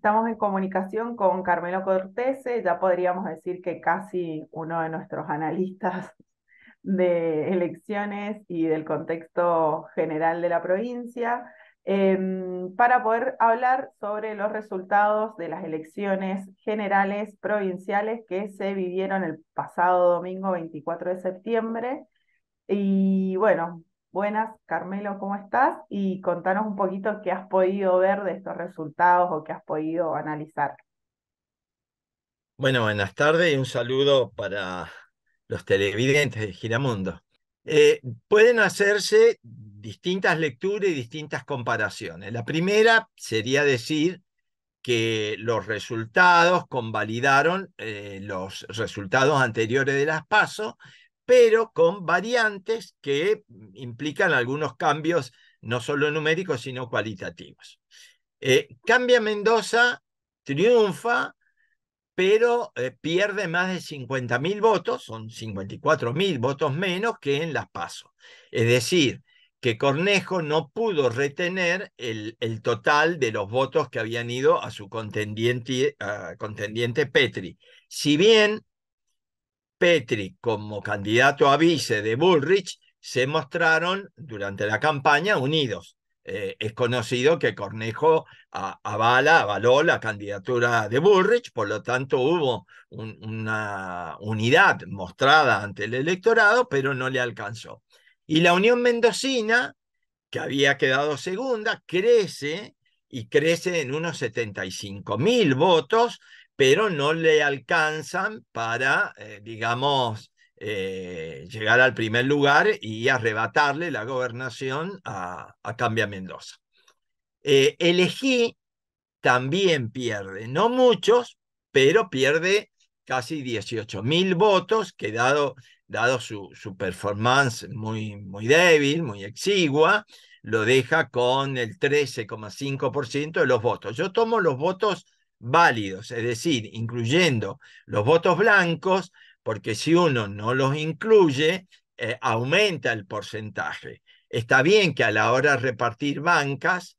estamos en comunicación con Carmelo Cortese, ya podríamos decir que casi uno de nuestros analistas de elecciones y del contexto general de la provincia, em, para poder hablar sobre los resultados de las elecciones generales provinciales que se vivieron el pasado domingo 24 de septiembre. Y bueno, Buenas, Carmelo, ¿cómo estás? Y contanos un poquito qué has podido ver de estos resultados o qué has podido analizar. Bueno, buenas tardes y un saludo para los televidentes de Giramundo. Eh, pueden hacerse distintas lecturas y distintas comparaciones. La primera sería decir que los resultados convalidaron eh, los resultados anteriores de las PASO, pero con variantes que implican algunos cambios, no solo numéricos, sino cualitativos. Eh, cambia Mendoza, triunfa, pero eh, pierde más de 50.000 votos, son 54.000 votos menos que en las PASO. Es decir, que Cornejo no pudo retener el, total de los votos que habían ido a su contendiente, contendiente Petri. Si bien Petri como candidato a vice de Bullrich se mostraron durante la campaña unidos. Eh, es conocido que Cornejo avala, avaló la candidatura de Bullrich, por lo tanto hubo una unidad mostrada ante el electorado, pero no le alcanzó. Y la Unión Mendocina, que había quedado segunda, crece y crece en unos 75 mil votos, pero no le alcanzan para, eh, digamos, eh, llegar al primer lugar y arrebatarle la gobernación a, Cambia Mendoza. Eh, elegí también pierde, no muchos, pero pierde casi 18.000 votos, que dado, su, su, performance muy, muy débil, muy exigua, lo deja con el 13,5% de los votos. Yo tomo los votos válidos, es decir, incluyendo los votos blancos, porque si uno no los incluye, eh, aumenta el porcentaje. Está bien que a la hora de repartir bancas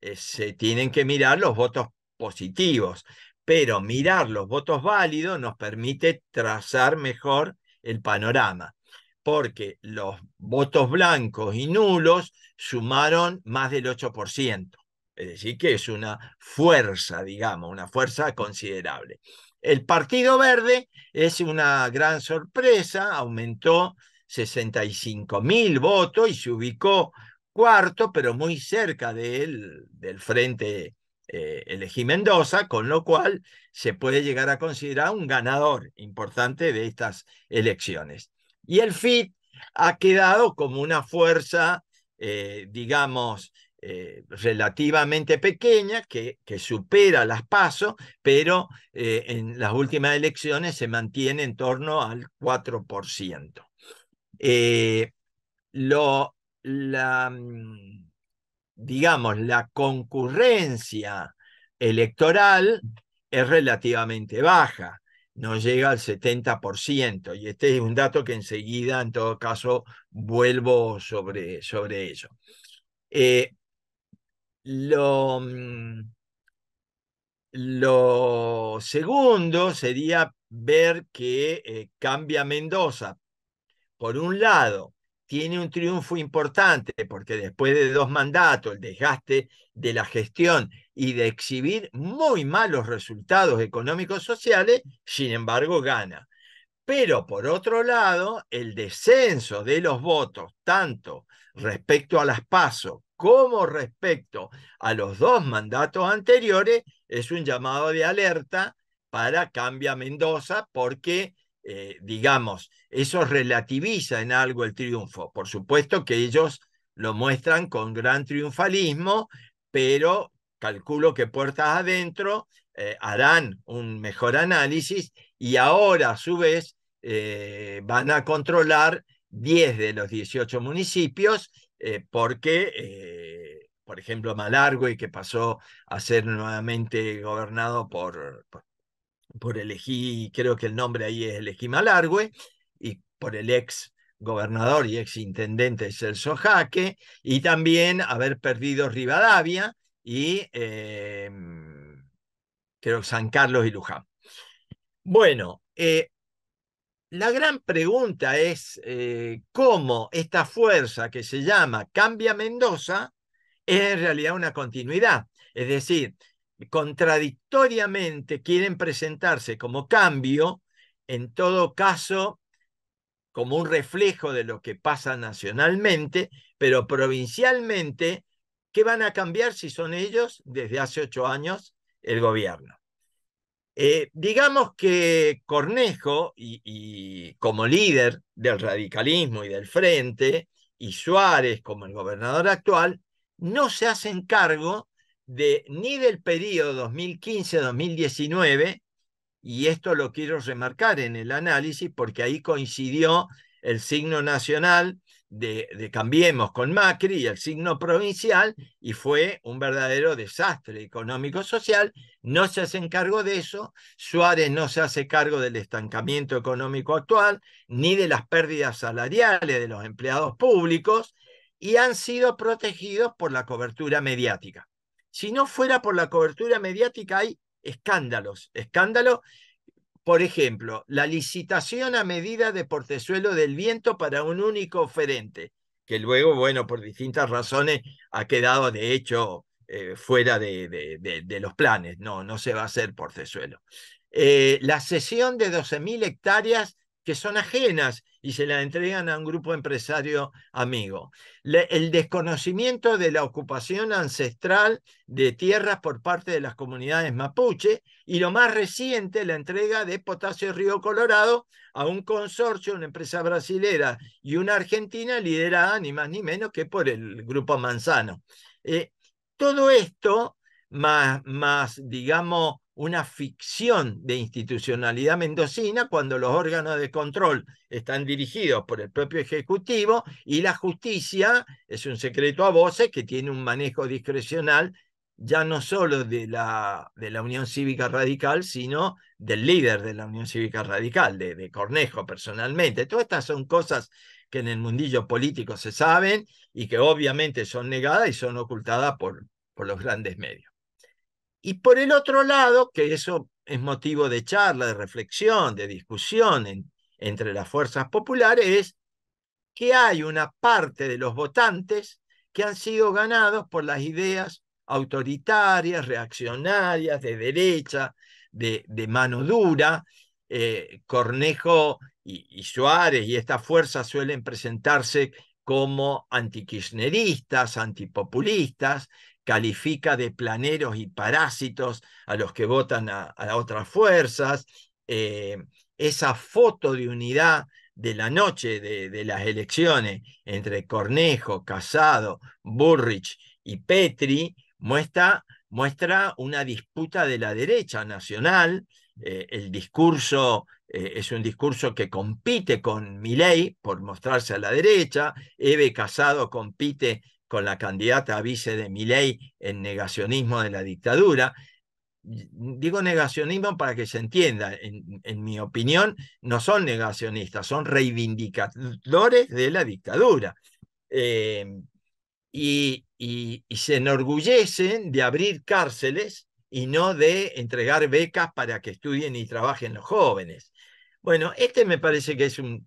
eh, se tienen que mirar los votos positivos, pero mirar los votos válidos nos permite trazar mejor el panorama, porque los votos blancos y nulos sumaron más del 8%. Es decir, que es una fuerza, digamos, una fuerza considerable. El Partido Verde es una gran sorpresa, aumentó 65 mil votos y se ubicó cuarto, pero muy cerca de del frente eh, elegí Mendoza, con lo cual se puede llegar a considerar un ganador importante de estas elecciones. Y el FIT ha quedado como una fuerza, eh, digamos, eh, relativamente pequeña que, que, supera las pasos, pero eh, en las últimas elecciones se mantiene en torno al 4%. Eh, lo, la, mm, digamos, la concurrencia electoral es relativamente baja, no llega al 70%, y este es un dato que enseguida, en todo caso, vuelvo sobre, sobre ello. Lo, mm, lo segundo sería ver que eh, cambia Mendoza. Por un lado, tiene un triunfo importante porque después de dos mandatos, el desgaste de la gestión y de exhibir muy malos resultados económicos sociales, sin embargo, gana. Pero por otro lado, el descenso de los votos, tanto respecto a las PASO como respecto a los dos mandatos anteriores, es un llamado de alerta para Cambia Mendoza porque, eh, digamos, eso relativiza en algo el triunfo. Por supuesto que ellos lo muestran con gran triunfalismo, pero calculo que puertas adentro eh, harán un mejor análisis y ahora a su vez eh, van a controlar 10 de los 18 municipios, eh, porque, eh, por ejemplo, Malargue que pasó a ser nuevamente gobernado por, por, creo que el nombre ahí es elegí Malargue y por el ex gobernador y ex intendente Celso Jaque, y también haber perdido Rivadavia y eh, creo San Carlos y Luján. Bueno, eh, la gran pregunta es eh, cómo esta fuerza que se llama Cambia Mendoza es en realidad una continuidad. Es decir, contradictoriamente quieren presentarse como cambio, en todo caso como un reflejo de lo que pasa nacionalmente, pero provincialmente, ¿qué van a cambiar si son ellos desde hace ocho años el gobierno? Eh, digamos que Cornejo, y, como líder del radicalismo y del frente, y Suárez como el gobernador actual, no se hacen cargo de, ni del periodo 2015-2019, y esto lo quiero remarcar en el análisis porque ahí coincidió el signo nacional de, Cambiemos con Macri y el signo provincial, y fue un verdadero desastre económico-social. No se hace cargo de eso. Suárez no se hace cargo del estancamiento económico actual, ni de las pérdidas salariales de los empleados públicos, y han sido protegidos por la cobertura mediática. Si no fuera por la cobertura mediática, hay escándalos, escándalos por ejemplo, la licitación a medida de portezuelo del viento para un único oferente, que luego, bueno, por distintas razones ha quedado de hecho eh, fuera de, los planes, no, no se va a hacer portezuelo. Eh, la cesión de 12.000 hectáreas que son ajenas y se la entregan a un grupo empresario amigo. el desconocimiento de la ocupación ancestral de tierras por parte de las comunidades mapuche y lo más reciente, la entrega de Potasio Río Colorado a un consorcio, una empresa brasilera y una argentina liderada ni más ni menos que por el grupo Manzano. Eh, todo esto, más, más digamos, una ficción de institucionalidad mendocina cuando los órganos de control están dirigidos por el propio Ejecutivo y la justicia es un secreto a voces que tiene un manejo discrecional ya no solo de la, de la Unión Cívica Radical, sino del líder de la Unión Cívica Radical, de, Cornejo personalmente. Todas estas son cosas que en el mundillo político se saben y que obviamente son negadas y son ocultadas por, por los grandes medios. Y por el otro lado, que eso es motivo de charla, de reflexión, de discusión entre las fuerzas populares, es que hay una parte de los votantes que han sido ganados por las ideas autoritarias, reaccionarias, de derecha, de, mano dura. Eh, Cornejo y, y, Suárez y estas fuerzas suelen presentarse como antikirchneristas, antipopulistas, califica de planeros y parásitos a los que votan a, otras fuerzas, eh, esa foto de unidad de la noche de, las elecciones entre Cornejo, Casado, Burrich y Petri muestra, muestra una disputa de la derecha nacional. Eh, el discurso eh, es un discurso que compite con Milei por mostrarse a la derecha. Eve Casado compite con la candidata a vice de Milei en negacionismo de la dictadura. Mm, digo negacionismo para que se entienda, en, mi opinión, no son negacionistas, son reivindicadores de la dictadura. Em, y, se enorgullecen de abrir cárceles y no de entregar becas para que estudien y trabajen los jóvenes. Bueno, este me parece que es un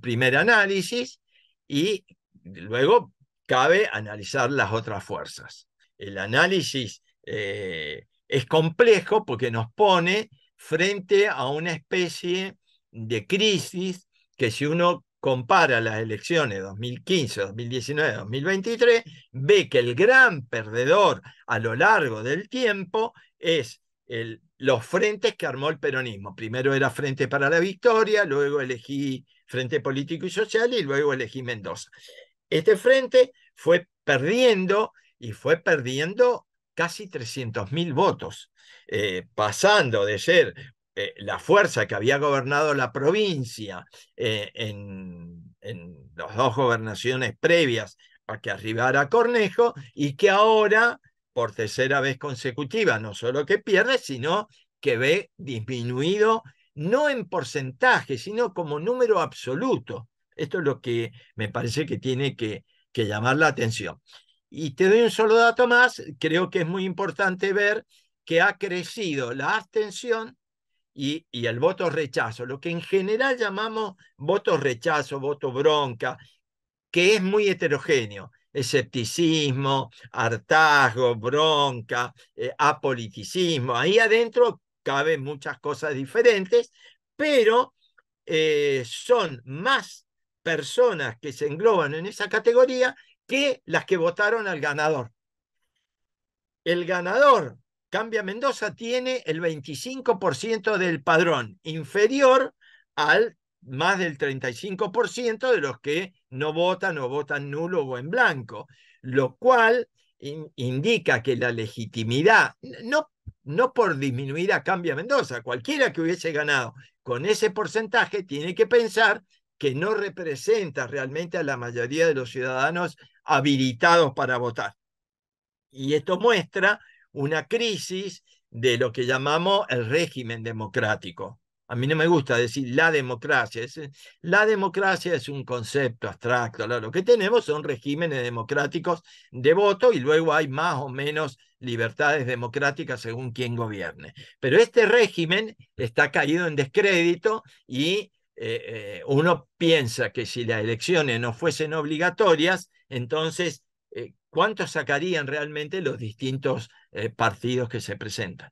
primer análisis y luego cabe analizar las otras fuerzas. El análisis eh, es complejo porque nos pone frente a una especie de crisis que si uno compara las elecciones 2015, 2019, 2023, ve que el gran perdedor a lo largo del tiempo es los frentes que armó el peronismo. Primero era Frente para la Victoria, luego elegí Frente Político y Social y luego elegí Mendoza. Este frente fue perdiendo y fue perdiendo casi 300.000 votos, eh, pasando de ser eh, la fuerza que había gobernado la provincia eh, en, en las dos gobernaciones previas a que arribara Cornejo y que ahora, por tercera vez consecutiva, no solo que pierde, sino que ve disminuido no en porcentaje, sino como número absoluto. Esto es lo que me parece que tiene que, que llamar la atención. Y te doy un solo dato más, creo que es muy importante ver que ha crecido la abstención y, y, el voto rechazo, lo que en general llamamos voto rechazo, voto bronca, que es muy heterogéneo. Escepticismo, hartazgo, bronca, eh, apoliticismo. Ahí adentro caben muchas cosas diferentes, pero eh, son más personas que se engloban en esa categoría que las que votaron al ganador. El ganador, Cambia Mendoza, tiene el 25% del padrón, inferior al más del 35% de los que no votan o votan nulo o en blanco, lo cual indica que la legitimidad, no, no por disminuir a Cambia Mendoza, cualquiera que hubiese ganado con ese porcentaje tiene que pensar que no representa realmente a la mayoría de los ciudadanos habilitados para votar. Y esto muestra una crisis de lo que llamamos el régimen democrático. A mí no me gusta decir la democracia. la democracia es un concepto abstracto. Lo que tenemos son regímenes democráticos de voto y luego hay más o menos libertades democráticas según quien gobierne. Pero este régimen está caído en descrédito y eh, eh, uno piensa que si las elecciones no fuesen obligatorias, entonces, cuántos eh, ¿cuánto sacarían realmente los distintos partidos que se presentan?